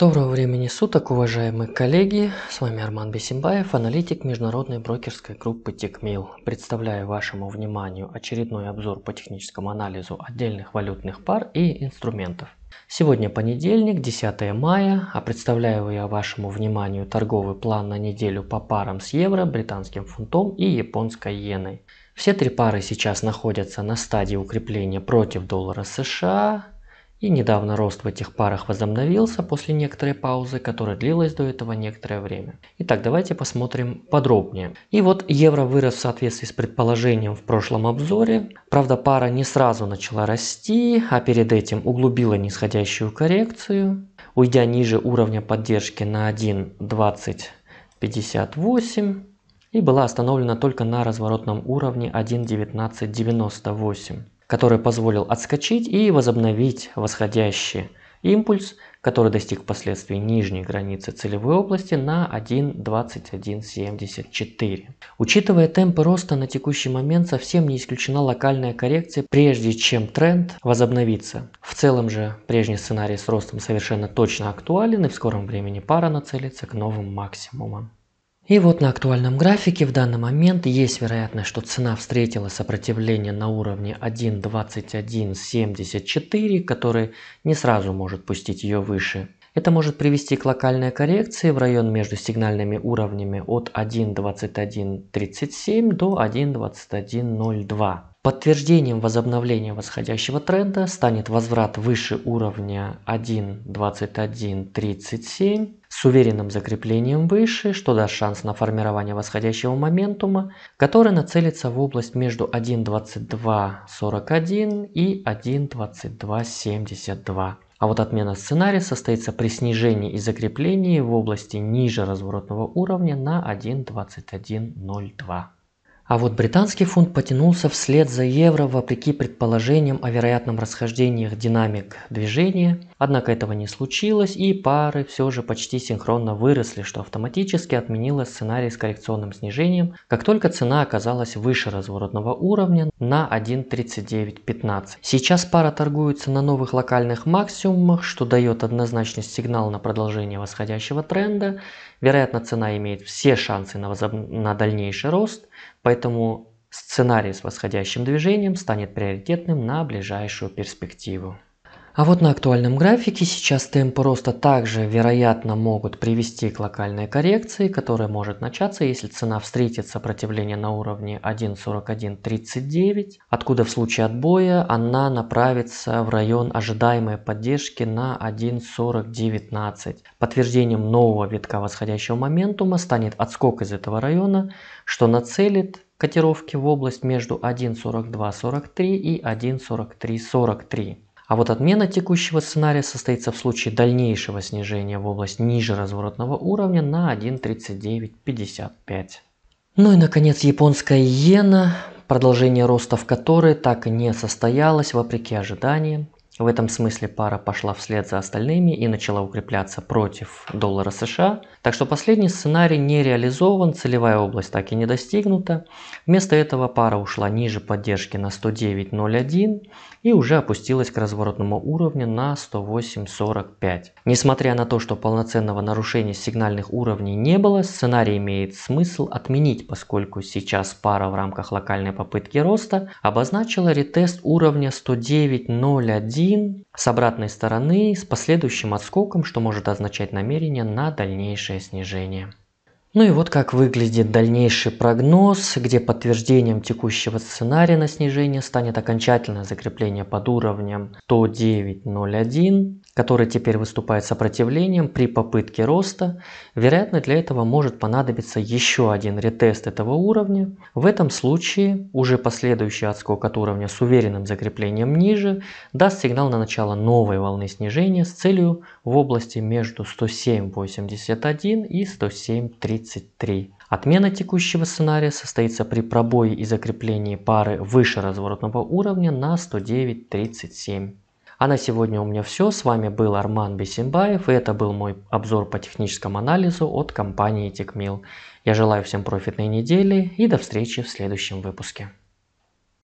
Доброго времени суток, уважаемые коллеги! С вами Арман Бесимбаев, аналитик международной брокерской группы TechMill. Представляю вашему вниманию очередной обзор по техническому анализу отдельных валютных пар и инструментов. Сегодня понедельник, 10 мая, а представляю я вашему вниманию торговый план на неделю по парам с евро, британским фунтом и японской иеной. Все три пары сейчас находятся на стадии укрепления против доллара США, и недавно рост в этих парах возобновился после некоторой паузы, которая длилась до этого некоторое время. Итак, давайте посмотрим подробнее. И вот евро вырос в соответствии с предположением в прошлом обзоре. Правда, пара не сразу начала расти, а перед этим углубила нисходящую коррекцию, уйдя ниже уровня поддержки на 1.2058 и была остановлена только на разворотном уровне 1.1998 который позволил отскочить и возобновить восходящий импульс, который достиг впоследствии нижней границы целевой области на 1.2174. Учитывая темпы роста на текущий момент, совсем не исключена локальная коррекция, прежде чем тренд возобновится. В целом же прежний сценарий с ростом совершенно точно актуален и в скором времени пара нацелится к новым максимумам. И вот на актуальном графике в данный момент есть вероятность, что цена встретила сопротивление на уровне 1.2174, который не сразу может пустить ее выше. Это может привести к локальной коррекции в район между сигнальными уровнями от 1.2137 до 1.2102. Подтверждением возобновления восходящего тренда станет возврат выше уровня 1.2137 с уверенным закреплением выше, что даст шанс на формирование восходящего моментума, который нацелится в область между 1.2241 и 1.2272. А вот отмена сценария состоится при снижении и закреплении в области ниже разворотного уровня на 1.2102. А вот британский фунт потянулся вслед за евро вопреки предположениям о вероятном расхождении их динамик движения. Однако этого не случилось, и пары все же почти синхронно выросли, что автоматически отменило сценарий с коррекционным снижением, как только цена оказалась выше разворотного уровня на 1.3915. Сейчас пара торгуется на новых локальных максимумах, что дает однозначный сигнал на продолжение восходящего тренда. Вероятно, цена имеет все шансы на, возоб... на дальнейший рост. Поэтому сценарий с восходящим движением станет приоритетным на ближайшую перспективу. А вот на актуальном графике сейчас темпы роста также, вероятно, могут привести к локальной коррекции, которая может начаться, если цена встретит сопротивление на уровне 1.4139, откуда в случае отбоя она направится в район ожидаемой поддержки на 1.4019. Подтверждением нового витка восходящего моментума станет отскок из этого района, что нацелит котировки в область между 1.4243 и 1.4343. А вот отмена текущего сценария состоится в случае дальнейшего снижения в область ниже разворотного уровня на 1.3955. Ну и наконец японская иена, продолжение роста в которой так и не состоялось вопреки ожиданиям. В этом смысле пара пошла вслед за остальными и начала укрепляться против доллара США. Так что последний сценарий не реализован, целевая область так и не достигнута. Вместо этого пара ушла ниже поддержки на 109.01 и уже опустилась к разворотному уровню на 108.45. Несмотря на то, что полноценного нарушения сигнальных уровней не было, сценарий имеет смысл отменить, поскольку сейчас пара в рамках локальной попытки роста обозначила ретест уровня 109.01 1 с обратной стороны с последующим отскоком, что может означать намерение на дальнейшее снижение. Ну и вот как выглядит дальнейший прогноз, где подтверждением текущего сценария на снижение станет окончательное закрепление под уровнем 109.01, который теперь выступает сопротивлением при попытке роста. Вероятно, для этого может понадобиться еще один ретест этого уровня. В этом случае уже последующий отскок от уровня с уверенным закреплением ниже даст сигнал на начало новой волны снижения с целью в области между 107.81 и 107.30. 33. Отмена текущего сценария состоится при пробое и закреплении пары выше разворотного уровня на 109.37. А на сегодня у меня все. С вами был Арман Бесимбаев и это был мой обзор по техническому анализу от компании TechMill. Я желаю всем профитной недели и до встречи в следующем выпуске.